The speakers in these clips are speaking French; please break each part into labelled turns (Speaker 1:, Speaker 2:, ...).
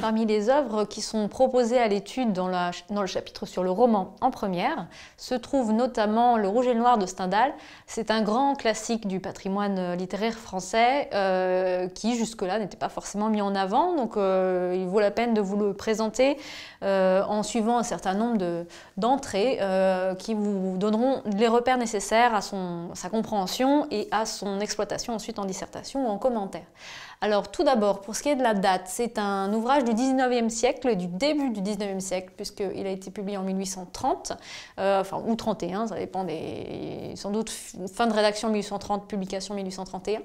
Speaker 1: Parmi les œuvres qui sont proposées à l'étude dans, le chapitre sur le roman en première, se trouve notamment Le Rouge et le Noir de Stendhal. C'est un grand classique du patrimoine euh, littéraire français euh, qui jusque-là n'était pas forcément mis en avant, donc euh, il vaut la peine de vous le présenter en suivant un certain nombre d'entrées qui vous donneront les repères nécessaires à sa compréhension et à son exploitation ensuite en dissertation ou en commentaire. Alors tout d'abord, pour ce qui est de la date, c'est un ouvrage 19e siècle, du début du 19e siècle, puisqu'il a été publié en 1830, euh, enfin, ou 31, ça dépend des. sans doute fin de rédaction 1830, publication 1831.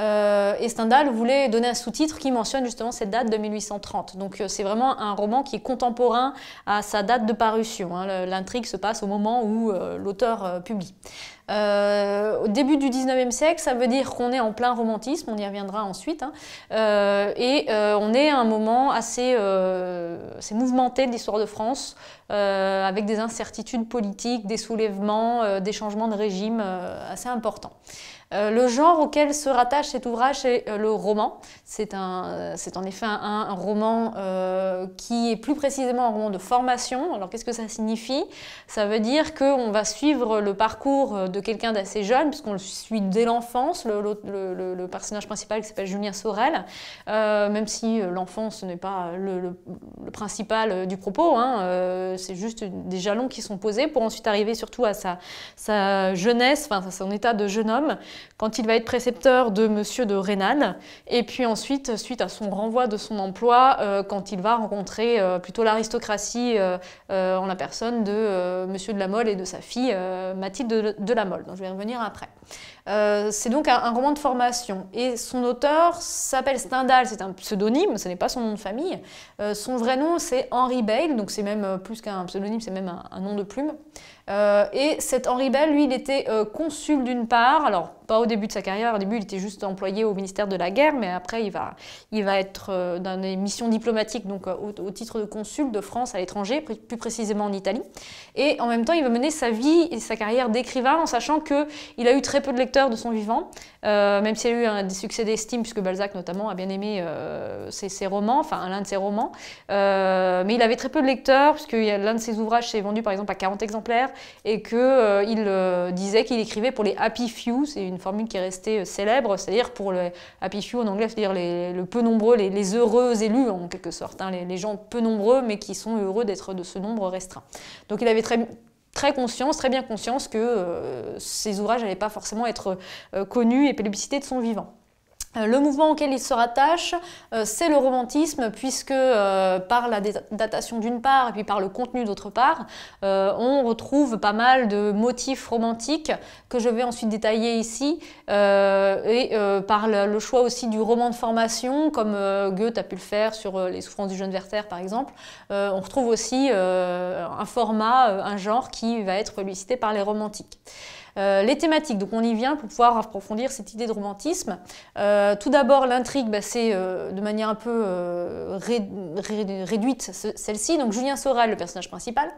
Speaker 1: Euh, et Stendhal voulait donner un sous-titre qui mentionne justement cette date de 1830. Donc euh, c'est vraiment un roman qui est contemporain à sa date de parution. Hein. L'intrigue se passe au moment où l'auteur publie. Euh, au début du 19e siècle, ça veut dire qu'on est en plein romantisme, on y reviendra ensuite, hein. euh, et euh, on est à un moment assez mouvementé de l'histoire de France, avec des incertitudes politiques, des soulèvements, des changements de régime assez importants. Euh, le genre auquel se rattache cet ouvrage, c'est euh, le roman. Euh, c'est en effet un, roman qui est plus précisément un roman de formation. Alors qu'est-ce que ça signifie Ça veut dire qu'on va suivre le parcours de quelqu'un d'assez jeune, puisqu'on le suit dès l'enfance, le, personnage principal qui s'appelle Julien Sorel, même si l'enfance n'est pas le, principal du propos, hein, c'est juste des jalons qui sont posés pour ensuite arriver surtout à sa, sa jeunesse, enfin à son état de jeune homme quand il va être précepteur de Monsieur de Rénan, et puis ensuite, suite à son renvoi de son emploi, euh, quand il va rencontrer euh, plutôt l'aristocratie euh, en la personne de Monsieur de la Mole et de sa fille Mathilde de, la Mole, dont je vais revenir après. Euh, c'est donc un, roman de formation. Et son auteur s'appelle Stendhal, c'est un pseudonyme, ce n'est pas son nom de famille. Euh, son vrai nom, c'est Henri Bale, donc c'est même euh, plus qu'un pseudonyme, c'est même un, nom de plume. et cet Henri Bale, lui, il était consul d'une part, alors pas au début de sa carrière, au début il était juste employé au ministère de la Guerre, mais après il va, il va être dans des missions diplomatiques, donc au, titre de consul de France à l'étranger, plus précisément en Italie. Et en même temps, il va mener sa vie et sa carrière d'écrivain en sachant qu'il a eu très peu de, de son vivant, euh, même s'il a eu un, des succès d'estime, puisque Balzac notamment a bien aimé euh, ses, romans, enfin l'un de ses romans, euh, mais il avait très peu de lecteurs, puisque l'un de ses ouvrages s'est vendu par exemple à 40 exemplaires, et qu'il il disait qu'il écrivait pour les happy few, c'est une formule qui est restée célèbre, c'est-à-dire pour les happy few en anglais, c'est-à-dire le peu nombreux, les, heureux élus en quelque sorte, hein, les, les gens peu nombreux mais qui sont heureux d'être de ce nombre restreint. Donc il avait très très conscience, très bien conscience que ses euh, ouvrages n'allaient pas forcément être euh, connus et publicités de son vivant. Euh, le mouvement auquel il se rattache, euh, c'est le romantisme, puisque euh, par la datation d'une part et puis par le contenu d'autre part, on retrouve pas mal de motifs romantiques que je vais ensuite détailler ici, et par le choix aussi du roman de formation, comme Goethe a pu le faire sur les souffrances du jeune Werther par exemple, on retrouve aussi un format, un genre qui va être lucité par les romantiques. Euh, les thématiques, donc on y vient pour pouvoir approfondir cette idée de romantisme. Euh, tout d'abord, l'intrigue, bah, c'est euh, de manière un peu réduite celle-ci. Donc Julien Soral, le personnage principal,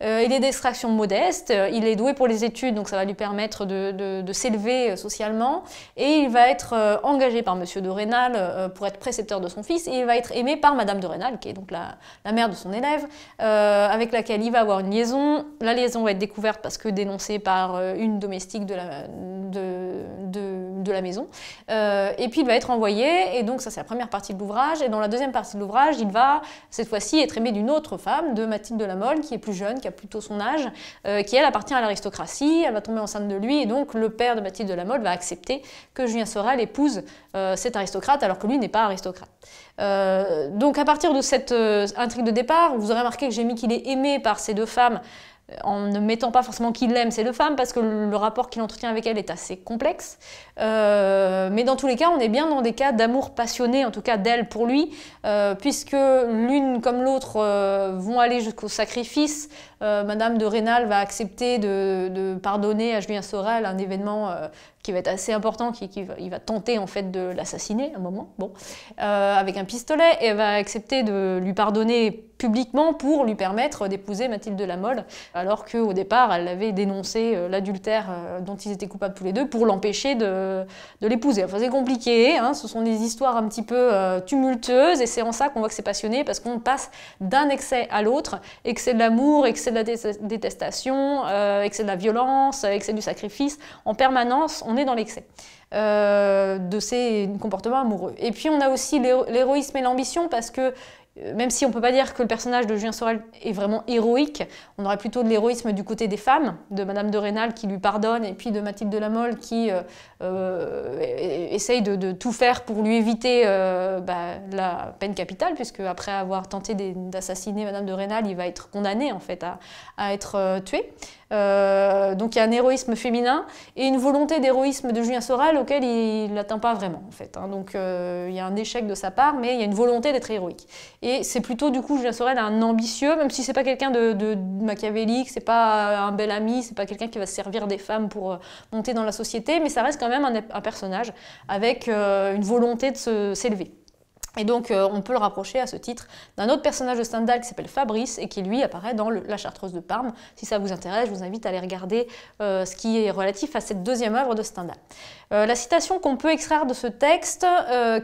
Speaker 1: il est d'extraction modeste, il est doué pour les études, donc ça va lui permettre de, s'élever socialement, et il va être engagé par Monsieur de Rênal pour être précepteur de son fils, et il va être aimé par Madame de Rênal, qui est donc la, la mère de son élève, avec laquelle il va avoir une liaison. La liaison va être découverte parce que dénoncée par une domestique de la, maison. Euh, et puis il va être envoyé, et donc ça c'est la première partie de l'ouvrage, et dans la deuxième partie de l'ouvrage, il va cette fois-ci être aimé d'une autre femme, de Mathilde de la Molle, qui est plus jeune, qui a plutôt son âge, euh, qui elle appartient à l'aristocratie, elle va tomber enceinte de lui, et donc le père de Mathilde de la Molle va accepter que Julien Sorel épouse euh, cet aristocrate, alors que lui n'est pas aristocrate. Euh, donc à partir de cette intrigue de départ, vous aurez remarqué que j'ai mis qu'il est aimé par ces deux femmes, en ne mettant pas forcément qu'il l'aime, c'est le femme, parce que le rapport qu'il entretient avec elle est assez complexe. Euh, mais dans tous les cas, on est bien dans des cas d'amour passionné, en tout cas d'elle pour lui, euh, puisque l'une comme l'autre euh, vont aller jusqu'au sacrifice, euh, Madame de Rênal va accepter de, pardonner à Julien Sorel un événement euh, qui va être assez important, qui, il va tenter en fait de l'assassiner un moment, bon, euh, avec un pistolet, et elle va accepter de lui pardonner publiquement pour lui permettre d'épouser Mathilde de la alors qu'au départ, elle avait dénoncé l'adultère dont ils étaient coupables tous les deux pour l'empêcher de, l'épouser. Enfin, c'est compliqué, hein, ce sont des histoires un petit peu tumultueuses, et c'est en ça qu'on voit que c'est passionné, parce qu'on passe d'un excès à l'autre, excès de l'amour, excès de la détestation, excès euh, de la violence, excès du sacrifice. En permanence, on est dans l'excès euh, de ces comportements amoureux. Et puis on a aussi l'héroïsme et l'ambition parce que même si on ne peut pas dire que le personnage de Julien Sorel est vraiment héroïque, on aurait plutôt de l'héroïsme du côté des femmes, de Madame de Rênal qui lui pardonne, et puis de Mathilde de Lamolle qui euh, euh, essaye de, tout faire pour lui éviter euh, bah, la peine capitale, puisque après avoir tenté d'assassiner Madame de Rênal, il va être condamné en fait à, être tué. Euh, donc il y a un héroïsme féminin et une volonté d'héroïsme de Julien Sorel auquel il n'atteint pas vraiment en fait. Hein. Donc euh, il y a un échec de sa part, mais il y a une volonté d'être héroïque. Et c'est plutôt du coup Julien Sorel un ambitieux, même si c'est pas quelqu'un de, machiavélique, ce machiavélique, c'est pas un bel ami, c'est pas quelqu'un qui va servir des femmes pour euh, monter dans la société, mais ça reste quand même un, personnage avec une volonté de s'élever. Et donc euh, on peut le rapprocher à ce titre d'un autre personnage de Stendhal qui s'appelle Fabrice et qui lui apparaît dans La Chartreuse de Parme. Si ça vous intéresse, je vous invite à aller regarder euh, ce qui est relatif à cette deuxième œuvre de Stendhal. Euh, la citation qu'on peut extraire de ce texte,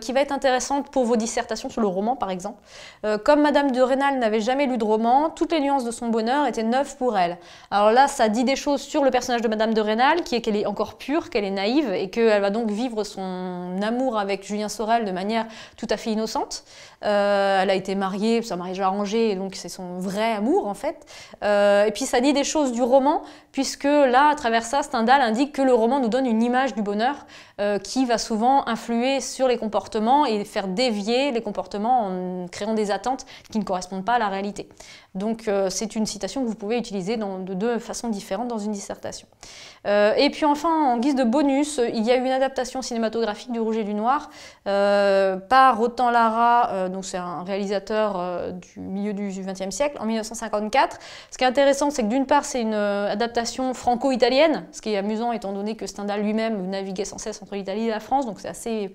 Speaker 1: qui va être intéressante pour vos dissertations sur le roman par exemple, comme Madame de Rénal n'avait jamais lu de roman, toutes les nuances de son bonheur étaient neuves pour elle. Alors là, ça dit des choses sur le personnage de Madame de Rênal, qui est qu'elle est encore pure, qu'elle est naïve et qu'elle va donc vivre son amour avec Julien Sorel de manière tout à fait innocente. Euh, elle a été mariée, son a mariage arrangé, donc c'est son vrai amour en fait. Euh, et puis ça dit des choses du roman, puisque là, à travers ça, Stendhal indique que le roman nous donne une image du bonheur euh, qui va souvent influer sur les comportements et faire dévier les comportements en créant des attentes qui ne correspondent pas à la réalité. Donc euh, c'est une citation que vous pouvez utiliser de deux façons différentes dans une dissertation. Euh, et puis enfin, en guise de bonus, il y a eu une adaptation cinématographique du Rouge et du Noir euh, par Rotan Lara, donc c'est un réalisateur du milieu du XXe siècle, en 1954. Ce qui est intéressant, c'est que d'une part, c'est une adaptation franco-italienne, ce qui est amusant étant donné que Stendhal lui-même naviguait sans cesse entre l'Italie et la France, donc c'est assez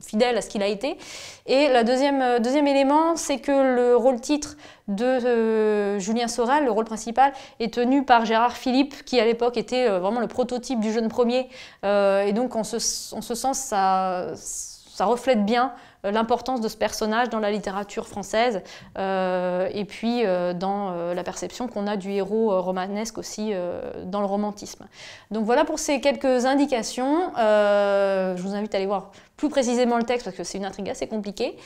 Speaker 1: fidèle à ce qu'il a été. Et le deuxième, euh, deuxième élément, c'est que le rôle-titre de euh, Julien Sorel, le rôle principal, est tenu par Gérard Philippe, qui à l'époque était euh, vraiment le prototype du jeune premier. et donc, en ce, en ce sens, ça ça reflète bien euh, l'importance de ce personnage dans la littérature française euh, et puis euh, dans la perception qu'on a du héros romanesque aussi dans le romantisme. Donc voilà pour ces quelques indications. je vous invite à aller voir plus précisément le texte parce que c'est une intrigue assez compliquée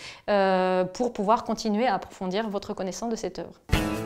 Speaker 1: pour pouvoir continuer à approfondir votre connaissance de cette œuvre.